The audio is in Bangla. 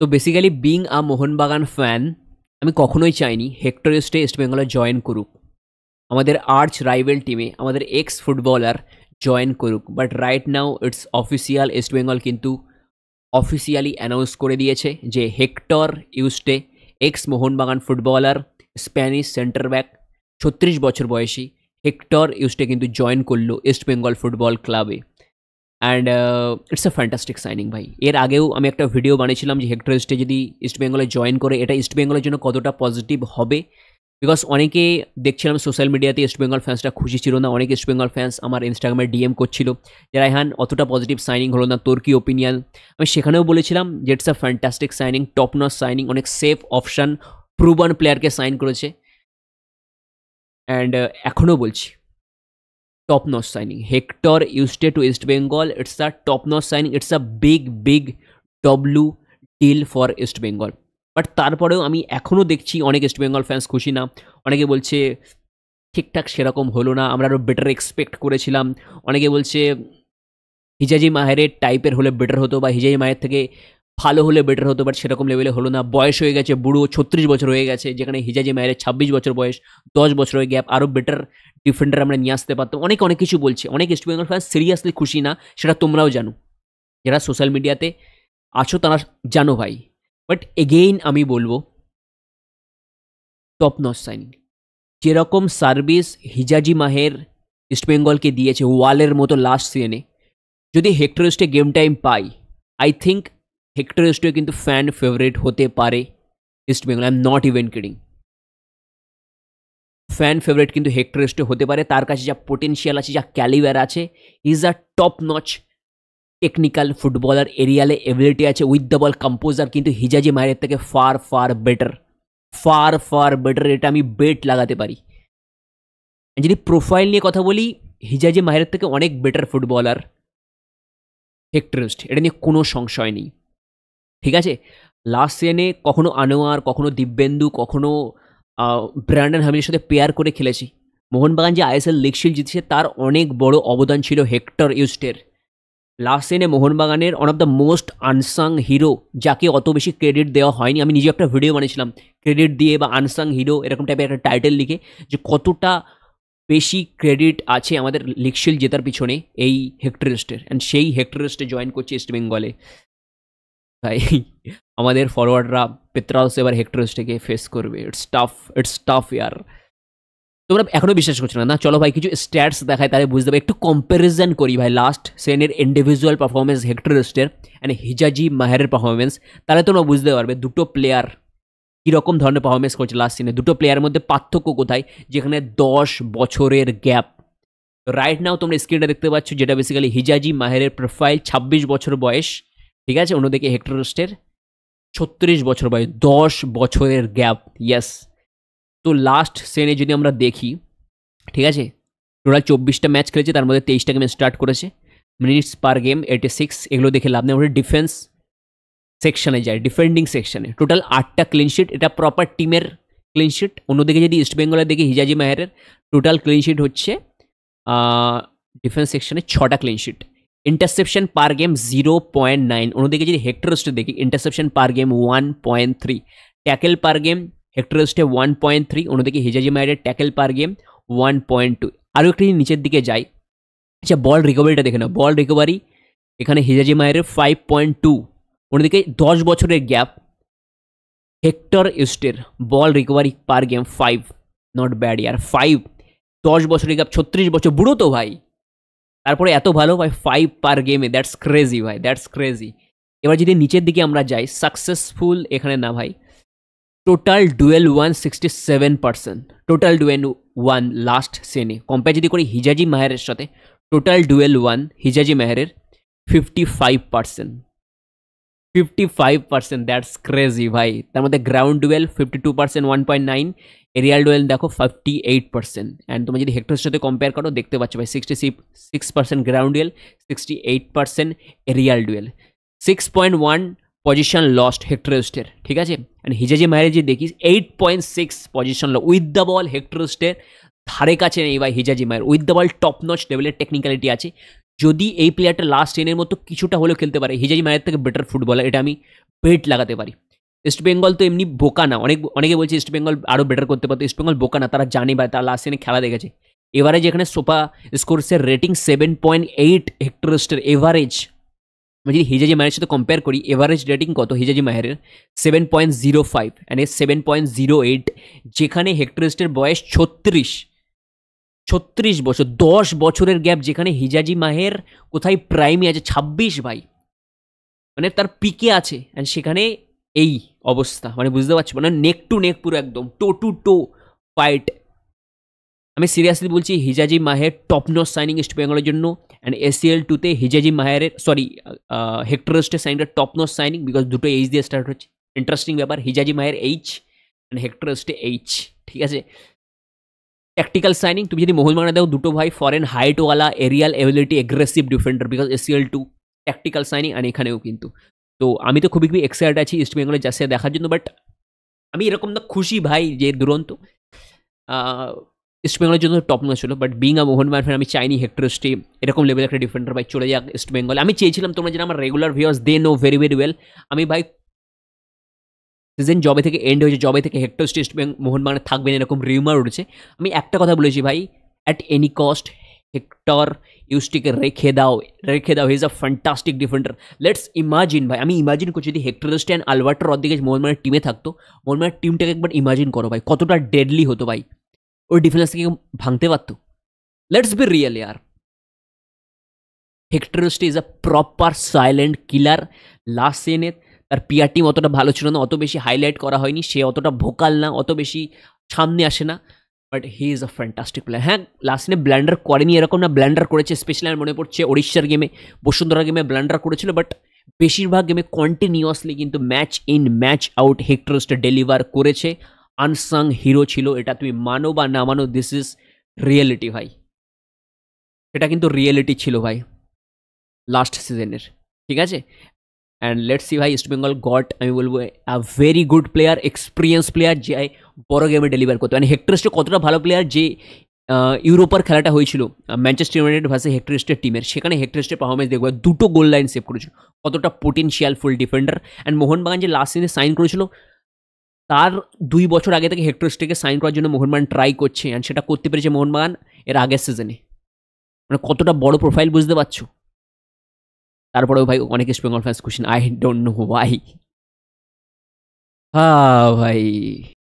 তো basically being a Mohun Bagan fan আমি কখনোই চাইনি হেক্টর স্টে ইস্ট বেঙ্গলে জয়েন করুক আমাদের আর্চ রাইভেল টিমে আমাদের এক্স ফুটবলার জয়েন করুক but right now it's official East Bengal কিন্তু অফিসিয়ালি অ্যানাউন্স করে দিয়েছে যে Hector Yuste ex Mohun Bagan footballer Spanish centre back ছত্রিশ বছর বয়সী হেক্টর ইউস্টে কিন্তু জয়েন করলো ইস্ট বেঙ্গল ফুটবল ক্লাবে and it's a fantastic signing ভাই এর আগেও আমি একটা ভিডিও বানিয়েছিলাম যে হেক্টর স্টে যদি ইস্ট বেঙ্গলে জয়েন করে এটা ইস্ট বেঙ্গলের জন্য কতটা পজিটিভ হবে বিকজ অনেকে দেখছিলাম সোশ্যাল মিডিয়াতে ইস্ট বেঙ্গল ফ্যান্সটা খুশি ছিল না অনেক ইস্ট বেঙ্গল ফ্যান্স আমার ইনস্টাগ্রামে ডিএম করছিল যে রায়হান অতটা পজিটিভ সাইনিং হলো না তোর কি ওপিনিয়ন আমি সেখানেও বলেছিলাম যে it's a fantastic signing top notch signing অনেক সেফ অপশান প্রুবান প্লেয়ারকে সাইন করেছে অ্যান্ড uh, এখনও বলছি top notch signing. Hector Uste to East Bengal. It's a top notch signing. It's a big, big W deal for East Bengal. But তারপরেও আমি এখনও দেখছি অনেক ইস্ট বেঙ্গল ফ্যান্স খুশি না অনেকে বলছে ঠিকঠাক সেরকম হলো না আমরা আরও বেটার এক্সপেক্ট করেছিলাম অনেকে বলছে হিজাজি মাহেরের টাইপের হলে বেটার হতো বা হিজাজি মায়ের থেকে ভালো হলে বেটার হতো বাট সেরকম লেভেলে হলো না বয়স হয়ে গেছে বুড়ো ছত্রিশ বছর হয়ে গেছে যেখানে হিজাজি মায়ের ছাব্বিশ বছর বয়স দশ হয়ে গ্যাপ আরও বেটার ডিফেন্ডার আমরা নিয়ে আসতে পারতাম অনেক অনেক কিছু বলছে অনেক স্টুডেন্ট ফ্যান সিরিয়াসলি খুশি না সেটা তোমরাও জানো যারা সোশ্যাল মিডিয়াতে আছো তারা জানো ভাই বাট এগেইন আমি বলবো টপ নস সাইনিং যেরকম সার্ভিস হিজাজি মাহের ইস্টবেঙ্গলকে দিয়েছে ওয়ালের মতো লাস্ট সিএনে যদি হেক্টরিস্টে গেম টাইম পাই আই থিঙ্ক হেক্টর স্টোয়ে কিন্তু ফ্যান ফেভারিট হতে পারে East Bengal I am not even kidding fan favourite কিন্তু হেক্টর স্টোয়ে হতে পারে তার কাছে যা পোটেন্সিয়াল আছে যা ক্যালিবার আছে is a top notch technical footballer এরিয়ালে এবিলিটি আছে উইথ দ্য বল কম্পোজার কিন্তু হিজাজি মায়ের থেকে far far better far far better এটা আমি বেট লাগাতে পারি যদি প্রোফাইল নিয়ে কথা বলি হিজাজি মাহের থেকে অনেক বেটার ফুটবলার হেক্টরিস্ট এটা নিয়ে কোনো সংশয় নেই ঠিক আছে লাস্ট সিজনে কখনো আনোয়ার কখনো দিব্যেন্দু কখনো ব্র্যান্ডন হ্যামিলের সাথে পেয়ার করে খেলেছি মোহনবাগান যে আইএসএল শিল জিতেছে তার অনেক বড় অবদান ছিল হেক্টর ইউস্টের লাস্ট সিনে মোহনবাগানের one of the most unsung hero যাকে অত বেশি ক্রেডিট দেওয়া হয়নি আমি নিজে একটা ভিডিও বানিয়েছিলাম ক্রেডিট দিয়ে বা আনসাং হিরো এরকম টাইপের একটা টাইটেল লিখে যে কতটা বেশি ক্রেডিট আছে আমাদের লিকশিল জেতার পিছনে এই হেক্টরিস্টের অ্যান্ড সেই হেক্টরিস্টে জয়েন করছে ইস্ট বেঙ্গলে তাই আমাদের ফরওয়ার্ডরা পেত্রাউস এবার হেক্টরসটাকে ফেস করবে ইটস টাফ ইটস টাফ ইয়ার তোমরা এখনও বিশ্বাস করছো না না চলো ভাই কিছু স্ট্যাটস দেখায় তাহলে বুঝতে পারবে একটু কম্প্যারিজন করি ভাই লাস্ট সেনের ইন্ডিভিজুয়াল পারফরমেন্স হেক্টরস্টের অ্যান্ড হিজাজি মাহেরের পারফরমেন্স তাহলে তোমরা বুঝতে পারবে দুটো প্লেয়ার কীরকম ধরনের পারফরমেন্স করছে লাস্ট সিনে দুটো প্লেয়ারের মধ্যে পার্থক্য কোথায় যেখানে দশ বছরের গ্যাপ রাইট নাও তোমরা স্ক্রিনটা দেখতে পাচ্ছ যেটা বেসিক্যালি হিজাজি মাহেরের প্রোফাইল ছাব্বিশ বছর বয়স ঠিক আছে অন্যদিকে হেক্টর রোস্টের ছত্রিশ বছর বয়স দশ বছরের গ্যাপ ইয়াস তো লাস্ট সেনে যদি আমরা দেখি ঠিক আছে টোটাল চব্বিশটা ম্যাচ খেলেছে তার মধ্যে তেইশটা গেম স্টার্ট করেছে minutes per game eighty six এগুলো দেখে লাভ নেই আমরা ডিফেন্স সেকশানে যায় ডিফেন্ডিং সেকশানে টোটাল আটটা ক্লিনশিট এটা প্রপার টিমের ক্লিনশিট অন্যদিকে যদি ইস্ট দেখি হিজাজি মাহেরের টোটাল ক্লিনশিট হচ্ছে ডিফেন্স সেকশানে ছটা clean sheet interception per game zero point nine অন্যদিকে যদি হেক্টরোস্টে দেখি interception per game one point three tackle per game Hector Yuste one point three অন্যদিকে Hijazi Maher tackle per game one point two আরও একটি নিচের দিকে যাই আচ্ছা বল রিকভারিটা দেখে নাও বল রিকভারি এখানে হিজাজি মায়ের ফাইভ পয়েন্ট টু অন্যদিকে দশ বছরের গ্যাপ হেক্টর ইস্টের ball recovery per game five not bad ইয়ার ফাইভ দশ বছরের গ্যাপ ছত্রিশ বছর বুড়ো তো ভাই তারপরে এত ভালো ভাই ফাইভ পার গেমে দ্যাটস ক্রেজি ভাই দ্যাটস ক্রেজি এবার যদি নিচের দিকে আমরা যাই সাকসেসফুল এখানে না ভাই total duel won sixty seven percent total duel won last সেনে কম্পেয়ার যদি করি হিজাজি মাহেরের সাথে total duel won Hijazi Maher fifty five percent fifty five percent that's crazy ভাই তার মধ্যে ground duel fifty two percent one point nine aerial duel দেখো ফিফটি এইট পার্সেন্ট অ্যান্ড তুমি যদি হেক্টরের সাথে কম্পেয়ার করো দেখতে পাচ্ছ ভাই sixty six percent ground duel sixty eight percent Arial dual six point one position lost হেক্টরেস্টের ঠিক আছে অ্যান্ড হিজেজি মায়ের দেখিস এইট পয়েন্ট সিক্স পজিশন ল উইথ দ্য বল হেক্টরেস্টের ধারে কাছে নেই ভাই Hijazi Maher with the ball top notch লেভেলের টেকনিক্যালিটি আছে যদি এই প্লেয়ারটা লাস্ট টেনের মতো কিছুটা হলেও খেলতে পারে হিজাজি মায়ের থেকে বেটার ফুটবলার এটা আমি বেট লাগাতে পারি ইস্ট বেঙ্গল তো এমনি বোকা না অনেক অনেকে বলছে ইস্ট বেঙ্গল আরও বেটার করতে পারতো ইস্ট বেঙ্গল বোকা না তারা জানে বা তারা লাস্ট টেনে খেলা দেখেছে এভারেজ এখানে সোপা স্কোর্সের রেটিং সেভেন পয়েন্ট এইট হেক্টরস্টের এভারেজ আমি যদি হিজাজি মায়ের সাথে কম্পেয়ার করি এভারেজ রেটিং কত Hijazi Maher seven point zero five and seven point zero eight যেখানে হেক্টরিস্টের বয়স ছত্রিশ ছত্রিশ বছর দশ বছরের গ্যাপ যেখানে হিজাজি মাহের কোথায় প্রাইমে আছে ছাব্বিশ ভাই মানে তার পিকে আছে অ্যান্ড সেখানে এই অবস্থা মানে বুঝতে পারছি মানে নেক টু নেক পুরো একদম টো টু টো ফাইট আমি সিরিয়াসলি বলছি Hijazi Maher top notch signing East বেঙ্গলের জন্য অ্যান্ড এসিএল টুতে হিজাজি মাহের সরি হেক্টরস্টের সাইনটা টপ নস সাইনিং বিকজ দুটো এইচ দিয়ে স্টার্ট হচ্ছে ইন্টারেস্টিং ব্যাপার Hijazi Maher H and Hector Yuste H ঠিক আছে ট্যাকটিক্যাল সাইনিং তুমি যদি মোহল মাঙ্গানা দাও দুটো ভাই ফরেন হাইটওয়ালা aerial ability aggressive defender because ACL two tactical signing আর এখানেও কিন্তু তো আমি তো খুবই খুবই এক্সাইটেড আছি ইস্ট বেঙ্গলের জার্সি দেখার জন্য বাট আমি এরকম না খুশি ভাই যে দুরন্ত ইস্ট বেঙ্গলের জন্য টপ না ছিল but being a Mohun Bagan fan আমি চাইনি হেক্টর স্টে এরকম লেভেলের একটা ডিফেন্ডার ভাই চলে যাক ইস্ট বেঙ্গল আমি চেয়েছিলাম তোমরা যারা আমার regular viewers they know very very well আমি ভাই সিজন জবে থেকে এন্ড হয়েছে জবে থেকে হেক্টর মোহন মানে থাকবেন এরকম রিউমার উঠেছে আমি একটা কথা বলেছি ভাই অ্যাট এনি কস্ট হেক্টর ইউস্টিকে রেখে দাও রেখে দাও is a fantastic defender let's imagine ভাই আমি ইমাজিন করছি যদি হেক্টর স্ট্যান্ড আলবার্টার অর্ধেক মোহনবাগানের টিমে থাকতো মোহনবাগানের টিমটাকে একবার ইমাজিন করো ভাই কতটা ডেডলি হতো ভাই ওই ডিফেন্সকে ভাঙতে পারতো লেটস বি রিয়েল ইয়ার Hector Yuste is a proper silent killer last সিনে তার পিয়ার টিম অতটা ভালো ছিল না অত বেশি হাইলাইট করা হয়নি সে অতটা ভোকাল না অত বেশি সামনে আসে না but he is a fantastic player হ্যাঁ লাস্টে ব্ল্যান্ডার করেনি এরকম না ব্ল্যান্ডার করেছে স্পেশালি আমার মনে পড়ছে ওড়িশার গেমে বসুন্ধরা গেমে ব্ল্যান্ডার করেছিল বাট বেশিরভাগ গেমে কন্টিনিউয়াসলি কিন্তু ম্যাচ ইন ম্যাচ আউট হেক্টরসটা ডেলিভার করেছে আনসাং হিরো ছিল এটা তুমি মানো বা না মানো দিস ইজ রিয়েলিটি ভাই এটা কিন্তু রিয়েলিটি ছিল ভাই লাস্ট সিজনের ঠিক আছে অ্যান্ড লেট সি ভাই ইস্টবেঙ্গল গট আমি বলবো very good player experience player যে বড় গেমে ডেলিভার করতে মানে হেক্টরেস্টে কতটা ভালো প্লেয়ার যে ইউরোপার খেলাটা হয়েছিল ম্যানচেস্টার ইউনাইটেড ভার্সে হেক্টরেস্টের টিমের সেখানে হেক্টরেস্টের পারফরমেন্স দেখবো দুটো গোল লাইন সেভ করেছিল কতটা potential full defender and Mohun Bagan যে লাস্ট সিনে সাইন করেছিল তার দুই বছর আগে থেকে হেক্টরেস্টেকে সাইন করার জন্য মোহনবাগান ট্রাই করছে অ্যান্ড সেটা করতে পেরেছে মোহনবাগান এর আগের সিজনে মানে কতটা বড় প্রোফাইল বুঝতে পারছো তারপরেও ভাই অনেক ইস্ট ফ্যান্স খুশি আই ডোন্ট নো ওয়াই হ্যাঁ ভাই